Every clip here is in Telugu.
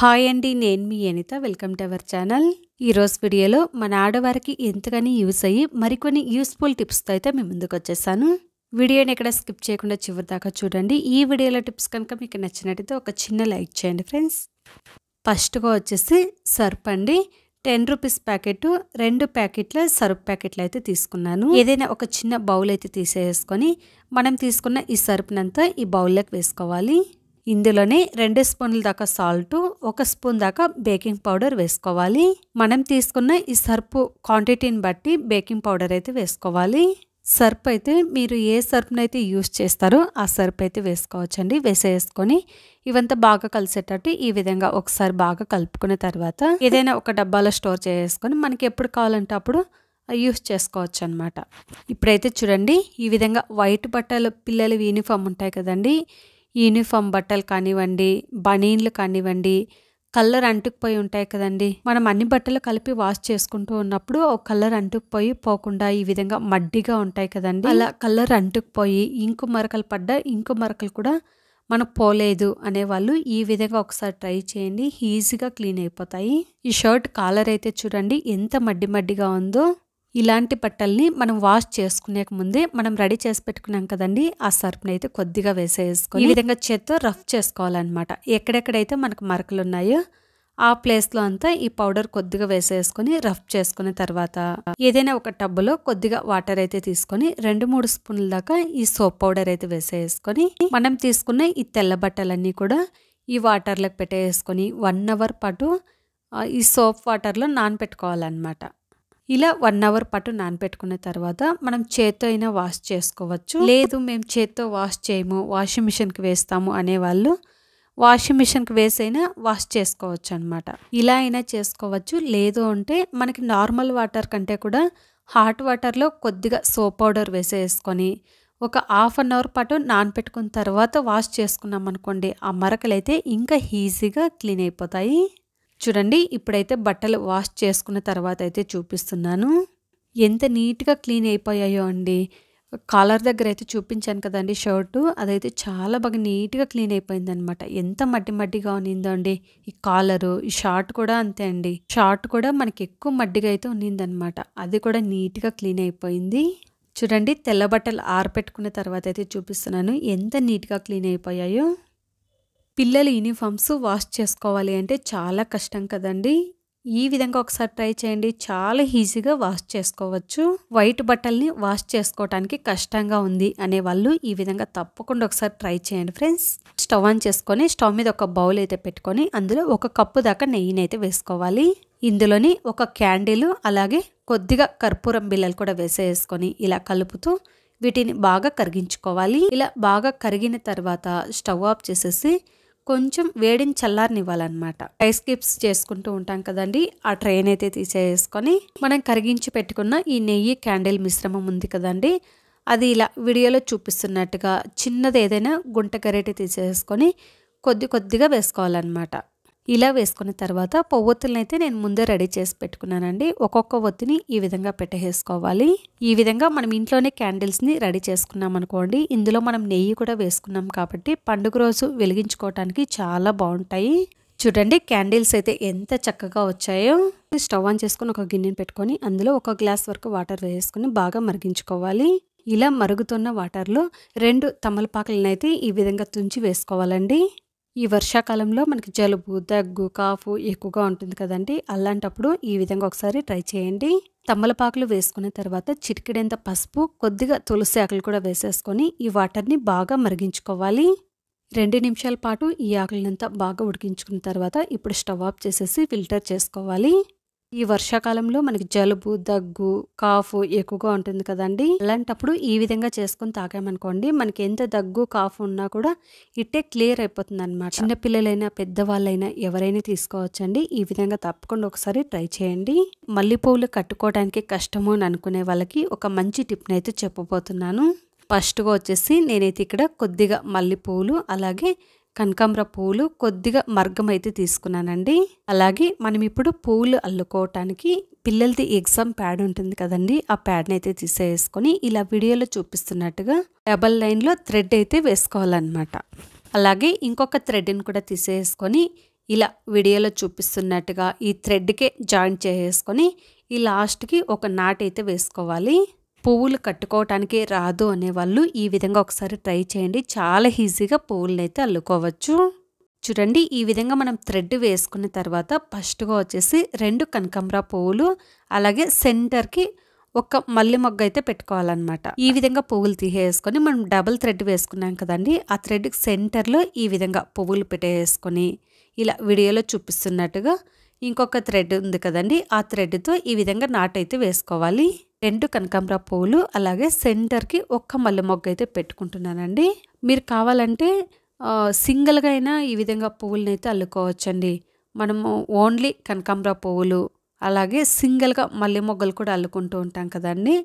హాయ్ అండి నేను మీ Anitha welcome to our channel ఈరోజు వీడియోలో మన ఆడవారికి ఎంతగానో యూస్ అయ్యి మరికొన్ని యూస్ఫుల్ టిప్స్తో అయితే మేము ముందుకు వచ్చేసాను వీడియోని ఎక్కడ స్కిప్ చేయకుండా చివరి దాకా చూడండి ఈ వీడియోలో టిప్స్ కనుక మీకు నచ్చినట్టయితే ఒక చిన్న లైక్ చేయండి ఫ్రెండ్స్ ఫస్ట్గా వచ్చేసి సర్ప్ అండి టెన్ రూపీస్ ప్యాకెట్ రెండు ప్యాకెట్ల సర్ఫ్ ప్యాకెట్లు అయితే తీసుకున్నాను ఏదైనా ఒక చిన్న బౌల్ అయితే తీసేసుకొని మనం తీసుకున్న ఈ సర్ఫ్నంతా ఈ బౌల్లోకి వేసుకోవాలి ఇందులోనే రెండు స్పూన్ల దాకా సాల్ట్ ఒక స్పూన్ దాకా బేకింగ్ పౌడర్ వేసుకోవాలి మనం తీసుకున్న ఈ సర్పు క్వాంటిటీని బట్టి బేకింగ్ పౌడర్ అయితే వేసుకోవాలి సర్ప్ అయితే మీరు ఏ అయితే యూజ్ చేస్తారో ఆ సర్ప్ అయితే వేసుకోవచ్చండి వేసేసుకొని ఇవంతా బాగా కలిసేటట్టు ఈ విధంగా ఒకసారి బాగా కలుపుకున్న తర్వాత ఏదైనా ఒక డబ్బాలో స్టోర్ చేసుకొని మనకి ఎప్పుడు కావాలంటే అప్పుడు యూస్ చేసుకోవచ్చు అనమాట ఇప్పుడైతే చూడండి ఈ విధంగా వైట్ బట్టలు పిల్లలు యూనిఫామ్ ఉంటాయి కదండీ యూనిఫామ్ బట్టలు కానివ్వండి బనీన్లు కానివ్వండి కలర్ అంటుకుపోయి ఉంటాయి కదండి మనం అన్ని బట్టలు కలిపి వాష్ చేసుకుంటూ ఉన్నప్పుడు కలర్ అంటుకుపోయి పోకుండా ఈ విధంగా మడ్డిగా ఉంటాయి కదండి అలా కలర్ అంటుకుపోయి ఇంకు మరకలు పడ్డ ఇంకు మరకలు కూడా మనకు పోలేదు అనేవాళ్ళు ఈ విధంగా ఒకసారి ట్రై చేయండి ఈజీగా క్లీన్ అయిపోతాయి ఈ షర్ట్ కాలర్ అయితే చూడండి ఎంత మడ్డి మడ్డిగా ఉందో ఇలాంటి బట్టల్ని మనం వాష్ చేసుకునే ముందే మనం రెడీ చేసి పెట్టుకున్నాం కదండి ఆ సర్ఫ్ని అయితే కొద్దిగా వేసేసుకొని ఈ విధంగా చేత్తో రఫ్ చేసుకోవాలన్నమాట ఎక్కడెక్కడైతే మనకు మరకలు ఉన్నాయో ఆ ప్లేస్లో అంతా ఈ పౌడర్ కొద్దిగా వేసేసుకొని రఫ్ చేసుకున్న తర్వాత ఏదైనా ఒక టబ్బులో కొద్దిగా వాటర్ అయితే తీసుకొని రెండు మూడు స్పూన్ల దాకా ఈ సోప్ పౌడర్ అయితే వేసేసుకొని మనం తీసుకున్న ఈ తెల్ల బట్టలన్నీ కూడా ఈ వాటర్లోకి పెట్టేసుకొని వన్ అవర్ పాటు ఈ సోప్ వాటర్లో నానబెట్టుకోవాలన్నమాట ఇలా వన్ అవర్ పాటు నానబెట్టుకున్న తర్వాత మనం చేత్తో అయినా వాష్ చేసుకోవచ్చు లేదు మేము చేత్తో వాష్ చేయము వాషింగ్ మిషన్కి వేస్తాము అనేవాళ్ళు వాషింగ్ మిషన్కి వేసైనా వాష్ చేసుకోవచ్చు అనమాట ఇలా అయినా చేసుకోవచ్చు లేదు అంటే మనకి నార్మల్ వాటర్ కంటే కూడా హాట్ వాటర్లో కొద్దిగా సోప్ పౌడర్ వేసేసుకొని ఒక హాఫ్ అన్ అవర్ పాటు నానపెట్టుకున్న తర్వాత వాష్ చేసుకున్నాం అనుకోండి ఆ మరకలైతే ఇంకా ఈజీగా క్లీన్ అయిపోతాయి చూడండి ఇప్పుడైతే బట్టలు వాష్ చేసుకున్న తర్వాత అయితే చూపిస్తున్నాను ఎంత నీట్గా క్లీన్ అయిపోయాయో అండి కాలర్ దగ్గర అయితే చూపించాను కదండి షర్టు అదైతే చాలా బాగా నీట్గా క్లీన్ అయిపోయిందనమాట ఎంత మడ్డి మడ్డిగా ఉన్నిందో అండి ఈ కాలరు ఈ షార్ట్ కూడా అంతే అండి షార్ట్ కూడా మనకి ఎక్కువ మడ్డిగా అయితే ఉన్నిందనమాట అది కూడా నీట్గా క్లీన్ అయిపోయింది చూడండి తెల్ల బట్టలు ఆరపెట్టుకున్న తర్వాత అయితే చూపిస్తున్నాను ఎంత నీట్గా క్లీన్ అయిపోయాయో పిల్లల యూనిఫామ్స్ వాష్ చేసుకోవాలి అంటే చాలా కష్టం కదండి ఈ విధంగా ఒకసారి ట్రై చేయండి చాలా ఈజీగా వాష్ చేసుకోవచ్చు వైట్ బట్టల్ని వాష్ చేసుకోవటానికి కష్టంగా ఉంది అనే వాళ్ళు ఈ విధంగా తప్పకుండా ఒకసారి ట్రై చేయండి ఫ్రెండ్స్ స్టవ్ ఆన్ చేసుకొని స్టవ్ మీద ఒక బౌల్ అయితే పెట్టుకొని అందులో ఒక కప్పు దాకా నెయ్యిని అయితే వేసుకోవాలి ఇందులోని ఒక క్యాండిల్ అలాగే కొద్దిగా కర్పూరం బిల్లలు కూడా వేసేసుకొని ఇలా కలుపుతూ వీటిని బాగా కరిగించుకోవాలి ఇలా బాగా కరిగిన తర్వాత స్టవ్ ఆఫ్ చేసేసి కొంచెం వేడిని చల్లారనివ్వాలన్నమాట ఐస్ క్యూబ్స్ చేసుకుంటూ ఉంటాం కదండి ఆ ట్రైన్ అయితే తీసేసుకొని మనం కరిగించి పెట్టుకున్న ఈ నెయ్యి క్యాండిల్ మిశ్రమం ఉంది కదండి అది ఇలా వీడియోలో చూపిస్తున్నట్టుగా చిన్నది ఏదైనా గుంట గరిటె తీసేసుకొని కొద్ది కొద్దిగా వేసుకోవాలన్నమాట ఇలా వేసుకున్న తర్వాత పొవ్వొత్తులను అయితే నేను ముందే రెడీ చేసి పెట్టుకున్నానండి ఒక్కొక్క ఒత్తిని ఈ విధంగా పెట్టేసుకోవాలి ఈ విధంగా మనం ఇంట్లోనే క్యాండిల్స్ని రెడీ చేసుకున్నాం అనుకోండి ఇందులో మనం నెయ్యి కూడా వేసుకున్నాం కాబట్టి పండుగ రోజు వెలిగించుకోవటానికి చాలా బాగుంటాయి చూడండి క్యాండిల్స్ అయితే ఎంత చక్కగా వచ్చాయో స్టవ్ ఆన్ చేసుకుని ఒక గిన్నెని పెట్టుకొని అందులో ఒక గ్లాస్ వరకు వాటర్ వేసుకుని బాగా మరిగించుకోవాలి ఇలా మరుగుతున్న వాటర్లో రెండు తమలపాకులను అయితే ఈ విధంగా తుంచి వేసుకోవాలండి ఈ వర్షాకాలంలో మనకి జలుబు దగ్గు కాఫు ఎక్కువగా ఉంటుంది కదండి అలాంటప్పుడు ఈ విధంగా ఒకసారి ట్రై చేయండి తమ్మలపాకులు వేసుకున్న తర్వాత చిటికెడంత పసుపు కొద్దిగా తులసి ఆకులు కూడా వేసేసుకొని ఈ వాటర్ని బాగా మరిగించుకోవాలి రెండు నిమిషాల పాటు ఈ ఆకులంతా బాగా ఉడికించుకున్న తర్వాత ఇప్పుడు స్టవ్ ఆఫ్ చేసేసి ఫిల్టర్ చేసుకోవాలి ఈ వర్షాకాలంలో మనకి జలుబు దగ్గు కాఫ్ ఎక్కువగా ఉంటుంది కదండి అలాంటప్పుడు ఈ విధంగా చేసుకుని తాగామనుకోండి మనకి ఎంత దగ్గు కాఫ్ ఉన్నా కూడా ఇట్టే క్లియర్ అయిపోతుంది అనమాట చిన్నపిల్లలైనా పెద్దవాళ్ళైనా ఎవరైనా తీసుకోవచ్చండి ఈ విధంగా తప్పకుండా ఒకసారి ట్రై చేయండి మల్లెపూలు కట్టుకోవడానికి కష్టము అని అనుకునే వాళ్ళకి ఒక మంచి టిప్ని అయితే చెప్పబోతున్నాను ఫస్ట్గా వచ్చేసి నేనైతే ఇక్కడ కొద్దిగా మల్లెపూలు అలాగే కనకాంబర పూలు కొద్దిగా మర్గం అయితే తీసుకున్నానండి అలాగే మనం ఇప్పుడు పూలు అల్లుకోవటానికి పిల్లలది ఎగ్జామ్ ప్యాడ్ ఉంటుంది కదండి ఆ ప్యాడ్ని అయితే తీసేసుకొని ఇలా వీడియోలో చూపిస్తున్నట్టుగా డబల్ లైన్లో థ్రెడ్ అయితే వేసుకోవాలన్నమాట అలాగే ఇంకొక థ్రెడ్ని కూడా తీసేసుకొని ఇలా వీడియోలో చూపిస్తున్నట్టుగా ఈ థ్రెడ్కే జాయింట్ చేసుకొని ఈ లాస్ట్కి ఒక నాట్ అయితే వేసుకోవాలి పువ్వులు కట్టుకోవటానికి రాదు అనేవాళ్ళు ఈ విధంగా ఒకసారి ట్రై చేయండి చాలా ఈజీగా పువ్వులను అయితే అల్లుకోవచ్చు చూడండి ఈ విధంగా మనం థ్రెడ్ వేసుకున్న తర్వాత ఫస్ట్గా వచ్చేసి రెండు కనకంబరా పువ్వులు అలాగే సెంటర్కి ఒక మల్లె మొగ్గ అయితే పెట్టుకోవాలన్నమాట ఈ విధంగా పువ్వులు తీసేసుకొని మనం డబుల్ థ్రెడ్ వేసుకున్నాం కదండి ఆ థ్రెడ్ సెంటర్లో ఈ విధంగా పువ్వులు పెట్టేసుకొని ఇలా వీడియోలో చూపిస్తున్నట్టుగా ఇంకొక థ్రెడ్ ఉంది కదండి ఆ థ్రెడ్తో ఈ విధంగా నాట్ అయితే వేసుకోవాలి రెండు కనకాంబర పువ్వులు అలాగే సెంటర్కి ఒక్క మల్లె మొగ్గ అయితే పెట్టుకుంటున్నానండి మీరు కావాలంటే సింగిల్గా అయినా ఈ విధంగా పువ్వులని అయితే అల్లుకోవచ్చండి మనము ఓన్లీ కనకాంబర పువ్వులు అలాగే సింగిల్గా మల్లె మొగ్గలు కూడా అల్లుకుంటూ ఉంటాం కదండి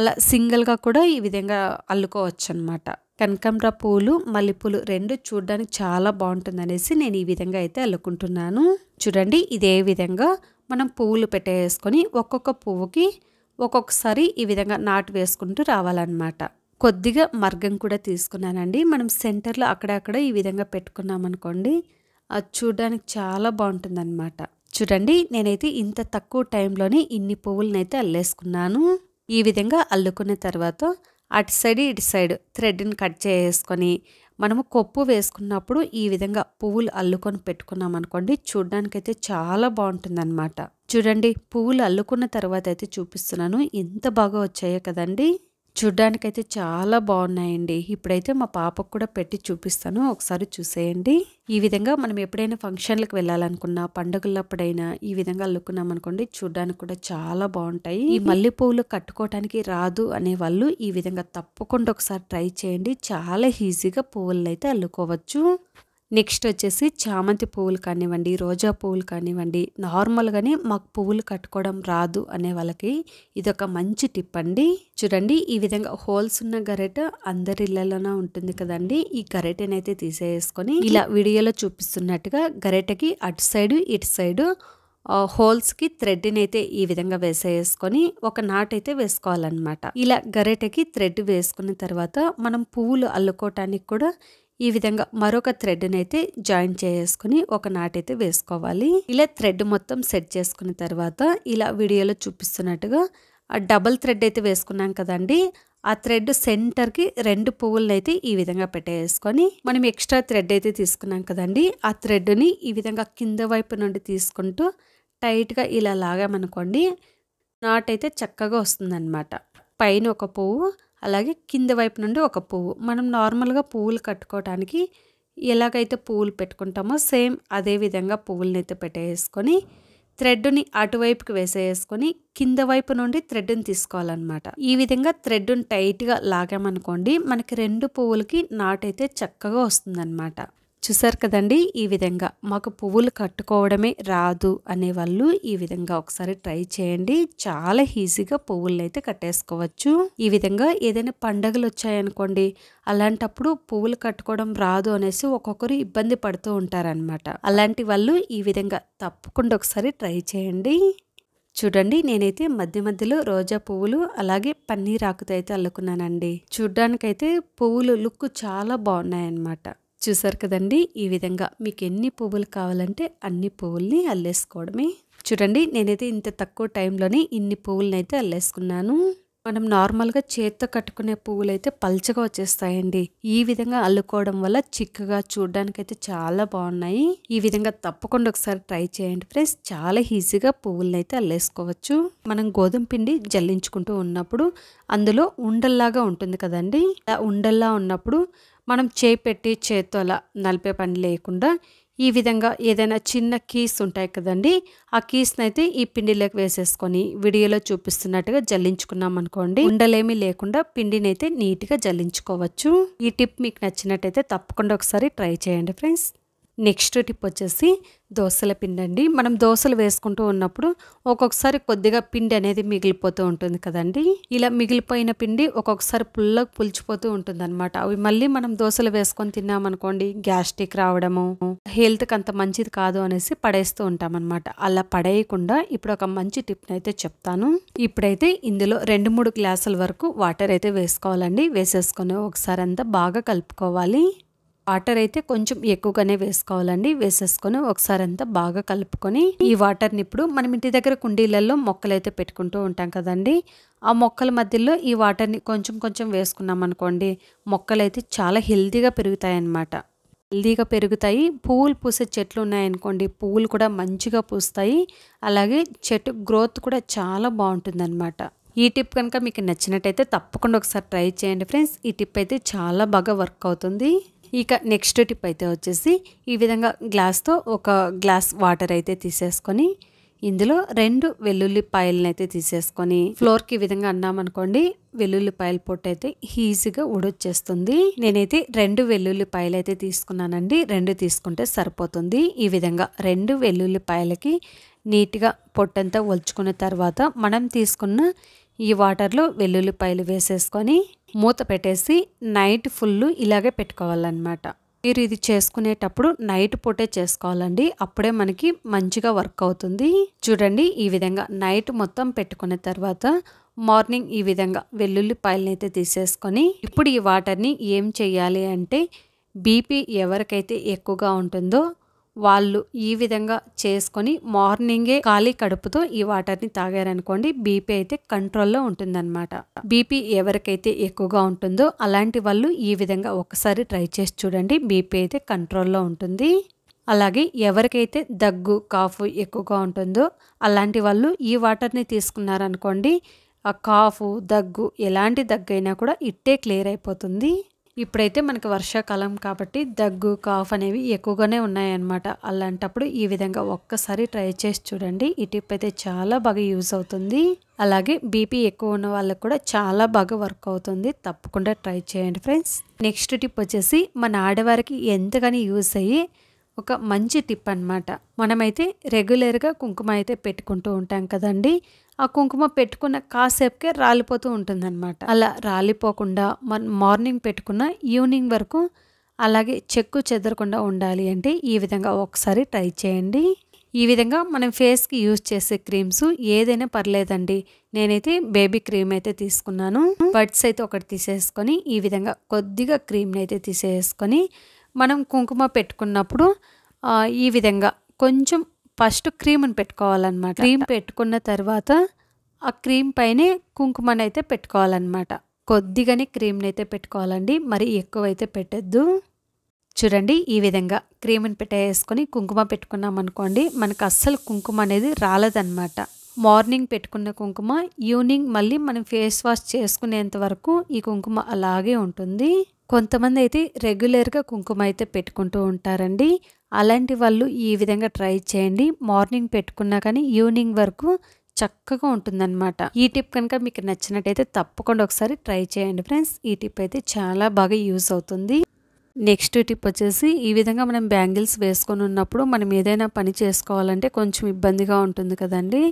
అలా సింగిల్గా కూడా ఈ విధంగా అల్లుకోవచ్చు అనమాట కనకంబ్ర పూలు మల్లెపూలు రెండు చూడడానికి చాలా బాగుంటుంది అనేసి నేను ఈ విధంగా అయితే అల్లుకుంటున్నాను చూడండి ఇదే విధంగా మనం పువ్వులు పెట్టేసుకొని ఒక్కొక్క పువ్వుకి ఒక్కొక్కసారి ఈ విధంగా నాటు వేసుకుంటూ రావాలన్నమాట కొద్దిగా మర్గం కూడా తీసుకున్నానండి మనం సెంటర్లో అక్కడక్కడ ఈ విధంగా పెట్టుకున్నామనుకోండి అది చూడడానికి చాలా అనమాట చూడండి నేనైతే ఇంత తక్కువ టైంలోనే ఇన్ని పువ్వులనైతే అల్లేసుకున్నాను ఈ విధంగా అల్లుకున్న తర్వాత అటు సైడ్ ఇటు సైడ్ థ్రెడ్ని కట్ చేసుకొని మనము కొప్పు వేసుకున్నప్పుడు ఈ విధంగా పువ్వులు అల్లుకొని పెట్టుకున్నాం అనుకోండి చూడడానికైతే చాలా బాగుంటుందన్నమాట చూడండి పువ్వులు అల్లుకున్న తర్వాత అయితే చూపిస్తున్నాను ఎంత బాగా వచ్చాయో కదండి చూడ్డానికైతే చాలా బాగున్నాయండి ఇప్పుడైతే మా పాపకు కూడా పెట్టి చూపిస్తాను ఒకసారి చూసేయండి ఈ విధంగా మనం ఎప్పుడైనా ఫంక్షన్లకు వెళ్ళాలనుకున్నా పండుగలప్పుడైనా ఈ విధంగా అల్లుకున్నాం అనుకోండి చూడ్డానికి కూడా చాలా బాగుంటాయి ఈ మల్లె పువ్వులు కట్టుకోవడానికి రాదు అనే వాళ్ళు ఈ విధంగా తప్పకుండా ఒకసారి ట్రై చేయండి చాలా ఈజీగా పువ్వులను అయితే అల్లుకోవచ్చు నెక్స్ట్ వచ్చేసి చామంతి పువ్వులు కానివ్వండి రోజా పువ్వులు కానివ్వండి నార్మల్గానే మాకు పువ్వులు కట్టుకోవడం రాదు అనే వాళ్ళకి ఇదొక మంచి టిప్ అండి చూడండి ఈ విధంగా హోల్స్ ఉన్న గరెట అందరి ఇళ్లలోనే ఉంటుంది కదండి ఈ గరెటనైతే తీసేసుకొని ఇలా వీడియోలో చూపిస్తున్నట్టుగా గరెటకి అటు సైడ్ ఇటు సైడ్ హోల్స్కి థ్రెడ్ని అయితే ఈ విధంగా వేసేసుకొని ఒక నాట్ అయితే వేసుకోవాలన్నమాట ఇలా గరెటకి థ్రెడ్ వేసుకున్న తర్వాత మనం పువ్వులు అల్లుకోవటానికి కూడా ఈ విధంగా మరొక థ్రెడ్నైతే జాయిన్ చేసుకుని ఒక నాటైతే వేసుకోవాలి ఇలా థ్రెడ్ మొత్తం సెట్ చేసుకున్న తర్వాత ఇలా వీడియోలో చూపిస్తున్నట్టుగా ఆ డబల్ థ్రెడ్ అయితే వేసుకున్నాం కదండి ఆ థ్రెడ్ సెంటర్కి రెండు పువ్వులను అయితే ఈ విధంగా పెట్టేసుకొని మనం ఎక్స్ట్రా థ్రెడ్ అయితే తీసుకున్నాం కదండి ఆ థ్రెడ్ని ఈ విధంగా కింద వైపు నుండి తీసుకుంటూ టైట్గా ఇలా లాగామనుకోండి నాట్ అయితే చక్కగా వస్తుందన్నమాట పైన ఒక పువ్వు అలాగే కింద వైపు నుండి ఒక పువ్వు మనం నార్మల్గా పువ్వులు కట్టుకోవటానికి ఎలాగైతే పువ్వులు పెట్టుకుంటామో సేమ్ అదే విధంగా పువ్వులని అయితే పెట్టేసుకొని థ్రెడ్ని అటువైపుకి వేసేసుకొని కింద వైపు నుండి థ్రెడ్ని తీసుకోవాలన్నమాట ఈ విధంగా థ్రెడ్ని టైట్గా లాగామనుకోండి మనకి రెండు పువ్వులకి నాటైతే చక్కగా వస్తుందన్నమాట చూసారు కదండి ఈ విధంగా మాకు పువ్వులు కట్టుకోవడమే రాదు అనేవాళ్ళు ఈ విధంగా ఒకసారి ట్రై చేయండి చాలా ఈజీగా పువ్వులను అయితే కట్టేసుకోవచ్చు ఈ విధంగా ఏదైనా పండగలు వచ్చాయనుకోండి అలాంటప్పుడు పువ్వులు కట్టుకోవడం రాదు అనేసి ఒక్కొక్కరు ఇబ్బంది పడుతూ ఉంటారనమాట అలాంటి వాళ్ళు ఈ విధంగా తప్పకుండా ఒకసారి ట్రై చేయండి చూడండి నేనైతే మధ్య మధ్యలో రోజా పువ్వులు అలాగే పన్నీర్ ఆకుతో అయితే అల్లుకున్నానండి చూడ్డానికైతే పువ్వులు లుక్ చాలా బాగున్నాయన్నమాట చూసారు కదండి ఈ విధంగా మీకు ఎన్ని పువ్వులు కావాలంటే అన్ని పువ్వుల్ని అల్లేసుకోవడమే చూడండి నేనైతే ఇంత తక్కువ టైంలోనే ఇన్ని పువ్వులను అయితే అల్లేసుకున్నాను మనం నార్మల్గా చేత్తో కట్టుకునే పువ్వులు అయితే పల్చగా వచ్చేస్తాయండి ఈ విధంగా అల్లుకోవడం వల్ల చిక్కగా చూడడానికి అయితే చాలా బాగున్నాయి ఈ విధంగా తప్పకుండా ఒకసారి ట్రై చేయండి ఫ్రెండ్స్ చాలా ఈజీగా పువ్వులను అయితే అల్లేసుకోవచ్చు మనం గోధుమ పిండి జల్లించుకుంటూ ఉన్నప్పుడు అందులో ఉండల్లాగా ఉంటుంది కదండి ఉండల్లా ఉన్నప్పుడు మనం చేయి పెట్టి చేత్తో అలా నలిపే పని లేకుండా ఈ విధంగా ఏదైనా చిన్న కీస్ ఉంటాయి కదండి ఆ కీస్ని అయితే ఈ పిండిలోకి వేసేసుకొని వీడియోలో చూపిస్తున్నట్టుగా జల్లించుకున్నాం అనుకోండి ఉండలేమి లేకుండా పిండిని అయితే నీట్గా జల్లించుకోవచ్చు ఈ టిప్ మీకు నచ్చినట్టయితే తప్పకుండా ఒకసారి ట్రై చేయండి ఫ్రెండ్స్ నెక్స్ట్ టిప్ వచ్చేసి దోశల పిండి అండి మనం దోశలు వేసుకుంటూ ఉన్నప్పుడు ఒక్కొక్కసారి కొద్దిగా పిండి అనేది మిగిలిపోతూ ఉంటుంది కదండి ఇలా మిగిలిపోయిన పిండి ఒక్కొక్కసారి పుల్ల పులిచిపోతూ ఉంటుంది అనమాట అవి మళ్ళీ మనం దోశలు వేసుకొని తిన్నామనుకోండి గ్యాస్ట్రిక్ రావడము హెల్త్కి అంత మంచిది కాదు అనేసి పడేస్తూ ఉంటామన్నమాట అలా పడేయకుండా ఇప్పుడు ఒక మంచి టిప్ని అయితే చెప్తాను ఇప్పుడైతే ఇందులో రెండు మూడు గ్లాసుల వరకు వాటర్ అయితే వేసుకోవాలండి వేసేసుకొని ఒకసారి అంతా బాగా కలుపుకోవాలి వాటర్ అయితే కొంచెం ఎక్కువగానే వేసుకోవాలండి వేసేసుకొని ఒకసారి అంతా బాగా కలుపుకొని ఈ వాటర్ని ఇప్పుడు మనం ఇంటి దగ్గర కుండీలలో మొక్కలు అయితే పెట్టుకుంటూ ఉంటాం కదండి ఆ మొక్కల మధ్యలో ఈ వాటర్ని కొంచెం కొంచెం వేసుకున్నాం అనుకోండి మొక్కలు అయితే చాలా హెల్తీగా పెరుగుతాయన్నమాట హెల్దీగా పెరుగుతాయి పువ్వులు పూసే చెట్లు ఉన్నాయనుకోండి పువ్వులు కూడా మంచిగా పూస్తాయి అలాగే చెట్టు గ్రోత్ కూడా చాలా బాగుంటుందన్నమాట ఈ టిప్ కనుక మీకు నచ్చినట్టయితే తప్పకుండా ఒకసారి ట్రై చేయండి ఫ్రెండ్స్ ఈ టిప్ అయితే చాలా బాగా వర్క్ అవుతుంది ఇక నెక్స్ట్ టిప్ అయితే వచ్చేసి ఈ విధంగా గ్లాస్తో ఒక గ్లాస్ వాటర్ అయితే తీసేసుకొని ఇందులో రెండు వెల్లుల్లిపాయలను అయితే తీసేసుకొని ఫ్లోర్కి ఈ విధంగా అన్నామనుకోండి వెల్లుల్లిపాయల పొట్టు అయితే ఈజీగా ఉడొచ్చేస్తుంది నేనైతే రెండు వెల్లుల్లిపాయలు అయితే తీసుకున్నానండి రెండు తీసుకుంటే సరిపోతుంది ఈ విధంగా రెండు వెల్లుల్లిపాయలకి నీట్గా పొట్టంతా ఒలుచుకున్న తర్వాత మనం తీసుకున్న ఈ వాటర్లో వెల్లుల్లిపాయలు వేసేసుకొని మూత పెట్టేసి నైట్ ఫుల్ ఇలాగే పెట్టుకోవాలన్నమాట మీరు ఇది చేసుకునేటప్పుడు నైట్ పూటే చేసుకోవాలండి అప్పుడే మనకి మంచిగా వర్క్ అవుతుంది చూడండి ఈ విధంగా నైట్ మొత్తం పెట్టుకున్న తర్వాత మార్నింగ్ ఈ విధంగా వెల్లుల్లిపాయలని అయితే తీసేసుకొని ఇప్పుడు ఈ వాటర్ని ఏం చేయాలి అంటే బీపీ ఎవరికైతే ఎక్కువగా ఉంటుందో వాళ్ళు ఈ విధంగా చేసుకొని మార్నింగే ఖాళీ కడుపుతో ఈ వాటర్ని తాగారనుకోండి బీపీ అయితే కంట్రోల్లో ఉంటుందన్నమాట బీపీ ఎవరికైతే ఎక్కువగా ఉంటుందో అలాంటి వాళ్ళు ఈ విధంగా ఒకసారి ట్రై చేసి చూడండి బీపీ అయితే కంట్రోల్లో ఉంటుంది అలాగే ఎవరికైతే దగ్గు కాఫ్ ఎక్కువగా ఉంటుందో అలాంటి వాళ్ళు ఈ వాటర్ని తీసుకున్నారనుకోండి ఆ కాఫ్ దగ్గు ఎలాంటి దగ్గు అయినా కూడా ఇట్టే క్లియర్ అయిపోతుంది ఇప్పుడైతే మనకి వర్షాకాలం కాబట్టి దగ్గు కాఫ్ అనేవి ఎక్కువగానే ఉన్నాయన్నమాట అలాంటప్పుడు ఈ విధంగా ఒక్కసారి ట్రై చేసి చూడండి ఈ టిప్ అయితే చాలా బాగా యూజ్ అవుతుంది అలాగే బీపీ ఎక్కువ ఉన్న వాళ్ళకు కూడా చాలా బాగా వర్క్ అవుతుంది తప్పకుండా ట్రై చేయండి ఫ్రెండ్స్ నెక్స్ట్ టిప్ వచ్చేసి మన ఆడవారికి ఎంతగానో యూజ్ అయ్యి ఒక మంచి టిప్ అనమాట మనమైతే రెగ్యులర్గా కుంకుమ అయితే పెట్టుకుంటూ ఉంటాం కదండి ఆ కుంకుమ పెట్టుకున్న కాసేపుకే రాలిపోతూ ఉంటుందన్నమాట అలా రాలిపోకుండా మన మార్నింగ్ పెట్టుకున్న ఈవినింగ్ వరకు అలాగే చెక్కు చెదరకుండా ఉండాలి అంటే ఈ విధంగా ఒకసారి ట్రై చేయండి ఈ విధంగా మనం ఫేస్కి యూజ్ చేసే క్రీమ్స్ ఏదైనా పర్లేదండి నేనైతే బేబీ క్రీమ్ అయితే తీసుకున్నాను బడ్స్ అయితే ఒకటి తీసేసుకొని ఈ విధంగా కొద్దిగా క్రీమ్ని అయితే తీసేసుకొని మనం కుంకుమ పెట్టుకున్నప్పుడు ఈ విధంగా కొంచెం ఫస్ట్ క్రీమ్ని పెట్టుకోవాలన్నమాట క్రీమ్ పెట్టుకున్న తర్వాత ఆ క్రీమ్ పైనే కుంకుమని అయితే పెట్టుకోవాలన్నమాట కొద్దిగానే క్రీమ్ని అయితే పెట్టుకోవాలండి మరి ఎక్కువైతే పెట్టద్దు చూడండి ఈ విధంగా క్రీమ్ని పెట్టేసుకొని కుంకుమ పెట్టుకున్నాం అనుకోండి మనకు అస్సలు కుంకుమ అనేది రాలేదన్నమాట మార్నింగ్ పెట్టుకున్న కుంకుమ ఈవినింగ్ మళ్ళీ మనం ఫేస్ వాష్ చేసుకునేంత వరకు ఈ కుంకుమ అలాగే ఉంటుంది కొంతమంది అయితే రెగ్యులర్గా కుంకుమ అయితే పెట్టుకుంటూ ఉంటారండి అలాంటి వాళ్ళు ఈ విధంగా ట్రై చేయండి మార్నింగ్ పెట్టుకున్నా కానీ ఈవినింగ్ వరకు చక్కగా ఉంటుందన్నమాట ఈ టిప్ కనుక మీకు నచ్చినట్టయితే తప్పకుండా ఒకసారి ట్రై చేయండి ఫ్రెండ్స్ ఈ టిప్ అయితే చాలా బాగా యూస్ అవుతుంది నెక్స్ట్ టిప్ వచ్చేసి ఈ విధంగా మనం బ్యాంగిల్స్ వేసుకొని ఉన్నప్పుడు మనం ఏదైనా పని చేసుకోవాలంటే కొంచెం ఇబ్బందిగా ఉంటుంది కదండీ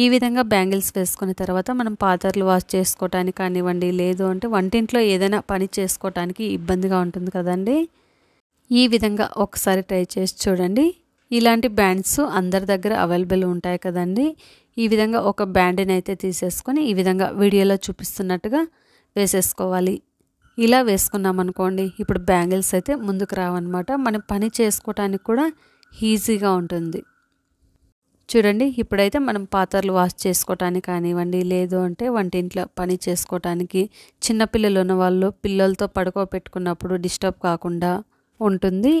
ఈ విధంగా బ్యాంగిల్స్ వేసుకున్న తర్వాత మనం పాత్రలు వాష్ చేసుకోవటానికి కానివ్వండి లేదు అంటే వంటింట్లో ఏదైనా పని చేసుకోవటానికి ఇబ్బందిగా ఉంటుంది కదండి ఈ విధంగా ఒకసారి ట్రై చేసి చూడండి ఇలాంటి బ్యాండ్స్ అందరి దగ్గర అవైలబుల్ ఉంటాయి కదండి ఈ విధంగా ఒక బ్యాండ్ని అయితే తీసేసుకొని ఈ విధంగా వీడియోలో చూపిస్తున్నట్టుగా వేసేసుకోవాలి ఇలా వేసుకున్నాం అనుకోండి ఇప్పుడు బ్యాంగిల్స్ అయితే ముందుకు రావన్నమాట మనం పని చేసుకోవటానికి కూడా ఈజీగా ఉంటుంది చూడండి ఇప్పుడైతే మనం పాత్రలు వాష్ చేసుకోవటానికి కానివ్వండి లేదు అంటే వంటింట్లో పని చేసుకోవటానికి చిన్నపిల్లలు ఉన్న వాళ్ళు పిల్లలతో పెట్టుకున్నప్పుడు డిస్టర్బ్ కాకుండా ఉంటుంది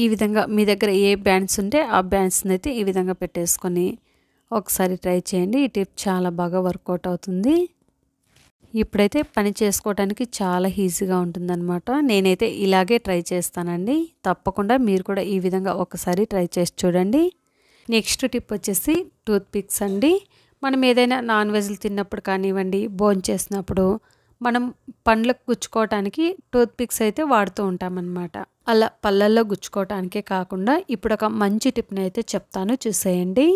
ఈ విధంగా మీ దగ్గర ఏ బ్యాండ్స్ ఉంటే ఆ బ్యాండ్స్ని అయితే ఈ విధంగా పెట్టేసుకొని ఒకసారి ట్రై చేయండి ఈ టిప్ చాలా బాగా వర్కౌట్ అవుతుంది ఇప్పుడైతే పని చేసుకోవటానికి చాలా ఈజీగా ఉంటుందన్నమాట నేనైతే ఇలాగే ట్రై చేస్తానండి తప్పకుండా మీరు కూడా ఈ విధంగా ఒకసారి ట్రై చేసి చూడండి నెక్స్ట్ టిప్ వచ్చేసి టూత్ పిక్స్ అండి మనం ఏదైనా నాన్ వెజ్లు తిన్నప్పుడు కానివ్వండి బోన్ చేసినప్పుడు మనం పండ్లకు గుచ్చుకోవటానికి టూత్ పిక్స్ అయితే వాడుతూ ఉంటామన్నమాట అలా పళ్ళల్లో గుచ్చుకోవటానికే కాకుండా ఇప్పుడు ఒక మంచి టిప్ని అయితే చెప్తాను చూసేయండి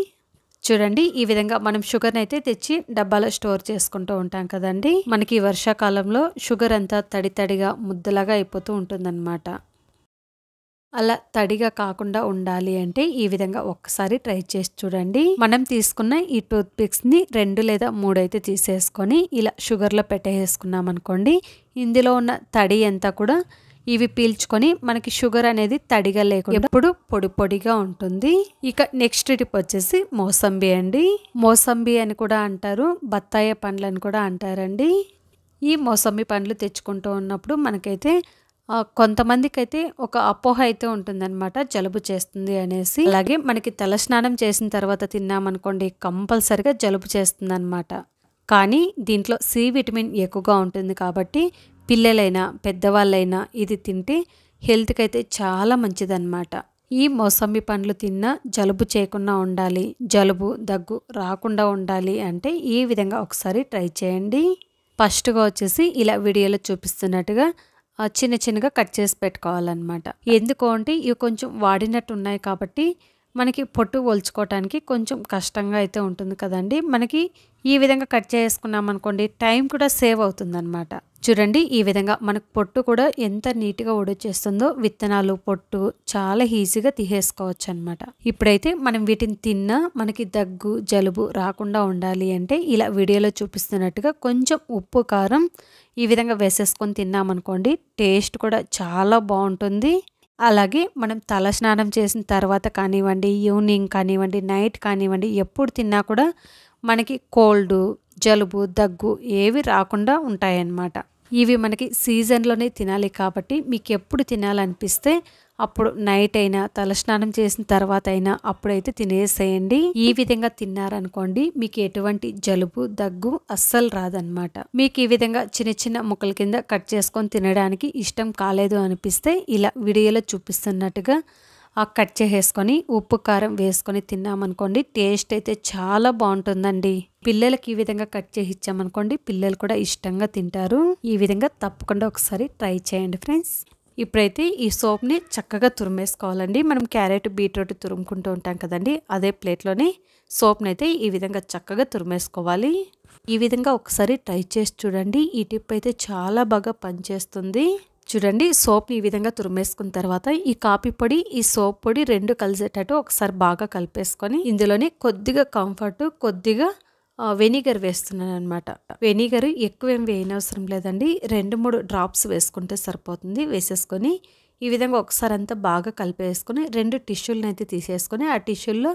చూడండి ఈ విధంగా మనం షుగర్ని అయితే తెచ్చి డబ్బాలో స్టోర్ చేసుకుంటూ ఉంటాం కదండి మనకి వర్షాకాలంలో షుగర్ అంతా తడి తడిగా ముద్దలాగా అయిపోతూ ఉంటుందన్నమాట అలా తడిగా కాకుండా ఉండాలి అంటే ఈ విధంగా ఒక్కసారి ట్రై చేసి చూడండి మనం తీసుకున్న ఈ టూత్ పిక్స్ ని రెండు లేదా మూడు అయితే తీసేసుకొని ఇలా షుగర్లో పెట్టేసుకున్నాం అనుకోండి ఇందులో ఉన్న తడి అంతా కూడా ఇవి పీల్చుకొని మనకి షుగర్ అనేది తడిగా లేకుండా ఎప్పుడు పొడి పొడిగా ఉంటుంది ఇక నెక్స్ట్ టిప్ వచ్చేసి మోసంబి అండి మోసంబి అని కూడా అంటారు బత్తాయ పండ్లు అని కూడా అంటారండి ఈ మోసంబి పండ్లు తెచ్చుకుంటూ ఉన్నప్పుడు మనకైతే కొంతమందికి అయితే ఒక అపోహ అయితే ఉంటుందన్నమాట జలుబు చేస్తుంది అనేసి అలాగే మనకి తలస్నానం చేసిన తర్వాత తిన్నామనుకోండి కంపల్సరిగా జలుబు చేస్తుంది అనమాట కానీ దీంట్లో సి విటమిన్ ఎక్కువగా ఉంటుంది కాబట్టి పిల్లలైనా పెద్దవాళ్ళైనా ఇది తింటే హెల్త్కి అయితే చాలా మంచిదన్నమాట ఈ మోసంబి పండ్లు తిన్నా జలుబు చేయకుండా ఉండాలి జలుబు దగ్గు రాకుండా ఉండాలి అంటే ఈ విధంగా ఒకసారి ట్రై చేయండి ఫస్ట్గా వచ్చేసి ఇలా వీడియోలో చూపిస్తున్నట్టుగా చిన్న చిన్నగా కట్ చేసి పెట్టుకోవాలన్నమాట ఎందుకు అంటే ఇవి కొంచెం వాడినట్టు ఉన్నాయి కాబట్టి మనకి పొట్టు ఒలుచుకోవటానికి కొంచెం కష్టంగా అయితే ఉంటుంది కదండి మనకి ఈ విధంగా కట్ చేసుకున్నాం అనుకోండి టైం కూడా సేవ్ అవుతుందన్నమాట చూడండి ఈ విధంగా మనకు పొట్టు కూడా ఎంత నీట్గా ఉడొచ్చేస్తుందో విత్తనాలు పొట్టు చాలా ఈజీగా తీసేసుకోవచ్చు అనమాట ఇప్పుడైతే మనం వీటిని తిన్నా మనకి దగ్గు జలుబు రాకుండా ఉండాలి అంటే ఇలా వీడియోలో చూపిస్తున్నట్టుగా కొంచెం ఉప్పు కారం ఈ విధంగా వేసేసుకొని తిన్నామనుకోండి టేస్ట్ కూడా చాలా బాగుంటుంది అలాగే మనం తల స్నానం చేసిన తర్వాత కానివ్వండి ఈవినింగ్ కానివ్వండి నైట్ కానివ్వండి ఎప్పుడు తిన్నా కూడా మనకి కోల్డ్ జలుబు దగ్గు ఏవి రాకుండా ఉంటాయన్నమాట ఇవి మనకి సీజన్లోనే తినాలి కాబట్టి మీకు ఎప్పుడు తినాలనిపిస్తే అప్పుడు నైట్ అయినా తలస్నానం చేసిన తర్వాత అయినా అప్పుడైతే తినేసేయండి ఈ విధంగా తిన్నారనుకోండి మీకు ఎటువంటి జలుబు దగ్గు అస్సలు రాదనమాట మీకు ఈ విధంగా చిన్న చిన్న ముక్కల కింద కట్ చేసుకొని తినడానికి ఇష్టం కాలేదు అనిపిస్తే ఇలా వీడియోలో చూపిస్తున్నట్టుగా ఆ కట్ చేసేసుకొని ఉప్పు కారం వేసుకొని తిన్నామనుకోండి టేస్ట్ అయితే చాలా బాగుంటుందండి పిల్లలకి ఈ విధంగా కట్ చేసి ఇచ్చామనుకోండి పిల్లలు కూడా ఇష్టంగా తింటారు ఈ విధంగా తప్పకుండా ఒకసారి ట్రై చేయండి ఫ్రెండ్స్ ఇప్పుడైతే ఈ సోప్ని చక్కగా తురిమేసుకోవాలండి మనం క్యారెట్ బీట్రూట్ తురుముకుంటూ ఉంటాం కదండి అదే ప్లేట్లోనే సోప్ని అయితే ఈ విధంగా చక్కగా తురిమేసుకోవాలి ఈ విధంగా ఒకసారి ట్రై చేసి చూడండి ఈ టిప్ అయితే చాలా బాగా పనిచేస్తుంది చూడండి సోప్ని ఈ విధంగా తురిమేసుకున్న తర్వాత ఈ కాఫీ పొడి ఈ సోప్ పొడి రెండు కలిసేటట్టు ఒకసారి బాగా కలిపేసుకొని ఇందులోనే కొద్దిగా కంఫర్ట్ కొద్దిగా వెనిగర్ వేస్తున్నాను అనమాట వెనిగర్ ఎక్కువ ఏం వేయనవసరం లేదండి రెండు మూడు డ్రాప్స్ వేసుకుంటే సరిపోతుంది వేసేసుకొని ఈ విధంగా ఒకసారి అంతా బాగా కలిపేసుకొని రెండు టిష్యూలను అయితే తీసేసుకొని ఆ టిష్యూల్లో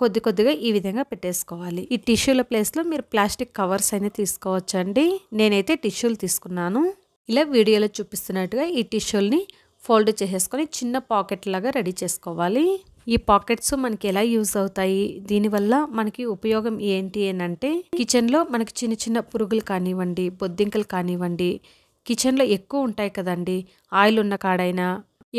కొద్ది కొద్దిగా ఈ విధంగా పెట్టేసుకోవాలి ఈ టిష్యూల ప్లేస్లో మీరు ప్లాస్టిక్ కవర్స్ అయినా తీసుకోవచ్చండి నేనైతే టిష్యూలు తీసుకున్నాను ఇలా వీడియోలో చూపిస్తున్నట్టుగా ఈ టిష్యూల్ని ఫోల్డ్ చేసేసుకొని చిన్న పాకెట్ లాగా రెడీ చేసుకోవాలి ఈ పాకెట్స్ మనకి ఎలా యూజ్ అవుతాయి దీనివల్ల మనకి ఉపయోగం ఏంటి అంటే కిచెన్లో మనకి చిన్న చిన్న పురుగులు కానివ్వండి బొద్దింకలు కానివ్వండి కిచెన్లో ఎక్కువ ఉంటాయి కదండి ఆయిల్ ఉన్న కాడైనా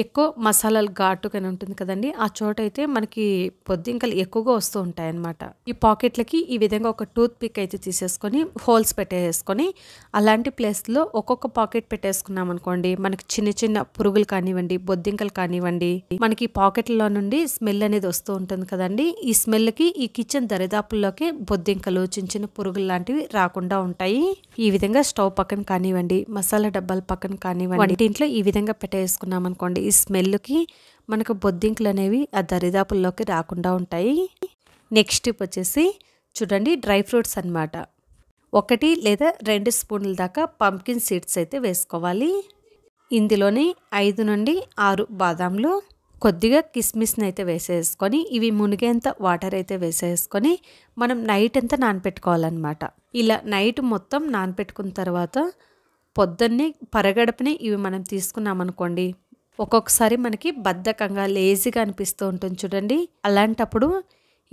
ఎక్కువ మసాలాలు ఘాటుగానే ఉంటుంది కదండి ఆ చోట అయితే మనకి పొద్దింకలు ఎక్కువగా వస్తూ ఉంటాయన్నమాట ఈ పాకెట్లకి ఈ విధంగా ఒక టూత్ పిక్ అయితే తీసేసుకొని హోల్స్ పెట్టేసుకొని అలాంటి ప్లేస్లో ఒక్కొక్క పాకెట్ పెట్టేసుకున్నాం అనుకోండి మనకి చిన్న చిన్న పురుగులు కానివ్వండి బొద్దింకలు కానివ్వండి మనకి పాకెట్లలో నుండి స్మెల్ అనేది వస్తూ ఉంటుంది కదండి ఈ స్మెల్కి ఈ కిచెన్ దరిదాపుల్లోకి బొద్దింకలు చిన్న చిన్న పురుగులు లాంటివి రాకుండా ఉంటాయి ఈ విధంగా స్టవ్ పక్కన కానివ్వండి మసాలా డబ్బాల పక్కన కానివ్వండి ఇంట్లో ఈ విధంగా పెట్టేసుకున్నాం అనుకోండి ఈ స్మెల్కి మనకు బొద్దింకలు అనేవి ఆ దరిదాపుల్లోకి రాకుండా ఉంటాయి నెక్స్ట్ టిప్ వచ్చేసి చూడండి డ్రై ఫ్రూట్స్ అనమాట ఒకటి లేదా రెండు స్పూన్ల దాకా పంకిన్ సీడ్స్ అయితే వేసుకోవాలి ఇందులోని ఐదు నుండి ఆరు బాదాంలు కొద్దిగా కిస్మిస్ని అయితే వేసేసుకొని ఇవి మునిగేంత వాటర్ అయితే వేసేసుకొని మనం నైట్ అంతా నానపెట్టుకోవాలన్నమాట ఇలా నైట్ మొత్తం నానపెట్టుకున్న తర్వాత పొద్దున్నే పరగడపని ఇవి మనం తీసుకున్నామనుకోండి ఒక్కొక్కసారి మనకి బద్ధకంగా లేజీగా అనిపిస్తూ ఉంటుంది చూడండి అలాంటప్పుడు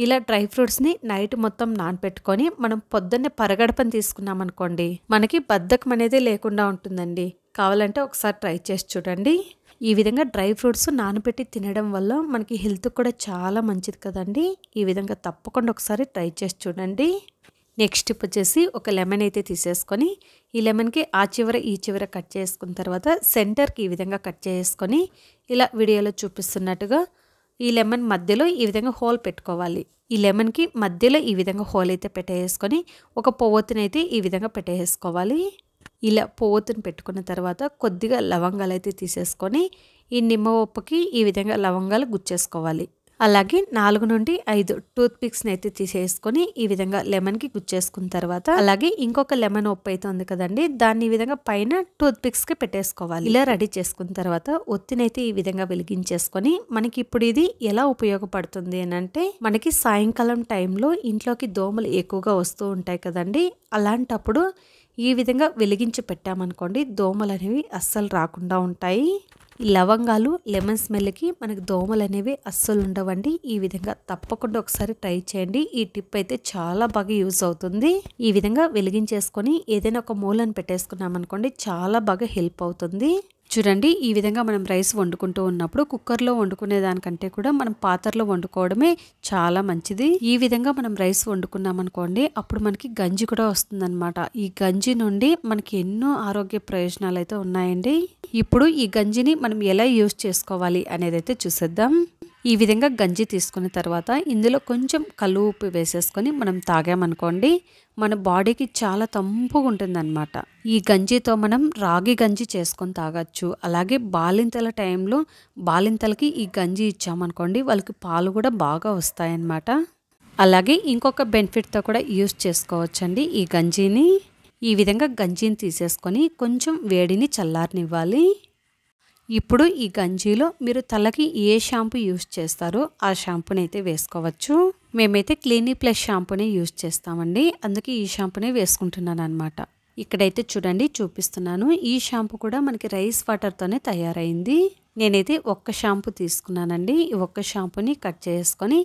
ఇలా డ్రై ఫ్రూట్స్ని నైట్ మొత్తం నానపెట్టుకొని మనం పొద్దున్నే పరగడపని తీసుకున్నాం అనుకోండి మనకి బద్ధకం అనేది లేకుండా ఉంటుందండి కావాలంటే ఒకసారి ట్రై చేసి చూడండి ఈ విధంగా డ్రై ఫ్రూట్స్ నానబెట్టి తినడం వల్ల మనకి హెల్త్ కూడా చాలా మంచిది కదండి ఈ విధంగా తప్పకుండా ఒకసారి ట్రై చేసి చూడండి నెక్స్ట్ స్టెప్ వచ్చేసి ఒక లెమన్ అయితే తీసేసుకొని ఈ లెమన్కి ఆ చివర ఈ చివర కట్ చేసుకున్న తర్వాత సెంటర్కి ఈ విధంగా కట్ చేసుకొని ఇలా వీడియోలో చూపిస్తున్నట్టుగా ఈ లెమన్ మధ్యలో ఈ విధంగా హోల్ పెట్టుకోవాలి ఈ లెమన్కి మధ్యలో ఈ విధంగా హోల్ అయితే పెట్టేసుకొని ఒక పొవ్వొత్తునైతే ఈ విధంగా పెట్టేసుకోవాలి ఇలా పొవ్వొత్తును పెట్టుకున్న తర్వాత కొద్దిగా లవంగాలు అయితే తీసేసుకొని ఈ నిమ్మ ఉప్పుకి ఈ విధంగా లవంగాలు గుచ్చేసుకోవాలి అలాగే నాలుగు నుండి ఐదు టూత్ పిక్స్ని అయితే తీసేసుకొని ఈ విధంగా లెమన్కి గుచ్చేసుకున్న తర్వాత అలాగే ఇంకొక లెమన్ ఉప్పు అయితే ఉంది కదండి దాన్ని ఈ విధంగా పైన టూత్ పిక్స్కి పెట్టేసుకోవాలి ఇలా రెడీ చేసుకున్న తర్వాత ఒత్తినైతే ఈ విధంగా వెలిగించేసుకొని మనకి ఇప్పుడు ఇది ఎలా ఉపయోగపడుతుంది అని అంటే మనకి సాయంకాలం టైంలో ఇంట్లోకి దోమలు ఎక్కువగా వస్తూ ఉంటాయి కదండి అలాంటప్పుడు ఈ విధంగా వెలిగించి పెట్టామనుకోండి దోమలు అనేవి అస్సలు రాకుండా ఉంటాయి ఈ లవంగాలు లెమన్ స్మెల్కి మనకి దోమలు అనేవి అస్సలు ఉండవండి ఈ విధంగా తప్పకుండా ఒకసారి ట్రై చేయండి ఈ టిప్ అయితే చాలా బాగా యూస్ అవుతుంది ఈ విధంగా వెలిగించేసుకొని ఏదైనా ఒక మూలను పెట్టేసుకున్నాం అనుకోండి చాలా బాగా హెల్ప్ అవుతుంది చూడండి ఈ విధంగా మనం రైస్ వండుకుంటూ ఉన్నప్పుడు కుక్కర్లో వండుకునే దానికంటే కూడా మనం పాత్రలో వండుకోవడమే చాలా మంచిది ఈ విధంగా మనం రైస్ వండుకున్నాం అనుకోండి అప్పుడు మనకి గంజి కూడా వస్తుందన్నమాట ఈ గంజి నుండి మనకి ఎన్నో ఆరోగ్య ప్రయోజనాలు అయితే ఉన్నాయండి ఇప్పుడు ఈ గంజిని మనం ఎలా యూజ్ చేసుకోవాలి అనేది అయితే చూసేద్దాం ఈ విధంగా గంజి తీసుకున్న తర్వాత ఇందులో కొంచెం కళ్ళు ఉప్పు వేసేసుకొని మనం తాగామనుకోండి మన బాడీకి చాలా తంపుగా ఉంటుందన్నమాట ఈ గంజితో మనం రాగి గంజి చేసుకొని తాగచ్చు అలాగే బాలింతల టైంలో బాలింతలకి ఈ గంజి ఇచ్చామనుకోండి వాళ్ళకి పాలు కూడా బాగా వస్తాయన్నమాట అలాగే ఇంకొక బెనిఫిట్తో కూడా యూస్ చేసుకోవచ్చండి ఈ గంజిని ఈ విధంగా గంజిని తీసేసుకొని కొంచెం వేడిని చల్లారనివ్వాలి ఇప్పుడు ఈ గంజీలో మీరు తలకి ఏ షాంపూ యూస్ చేస్తారో ఆ షాంపూని అయితే వేసుకోవచ్చు మేమైతే క్లీనీ ప్లస్ షాంపూనే యూస్ చేస్తామండి అందుకే ఈ షాంపూనే వేసుకుంటున్నాను అనమాట ఇక్కడైతే చూడండి చూపిస్తున్నాను ఈ షాంపూ కూడా మనకి రైస్ వాటర్తోనే తయారైంది నేనైతే ఒక్క షాంపూ తీసుకున్నానండి ఈ ఒక్క షాంపూని కట్ చేసుకొని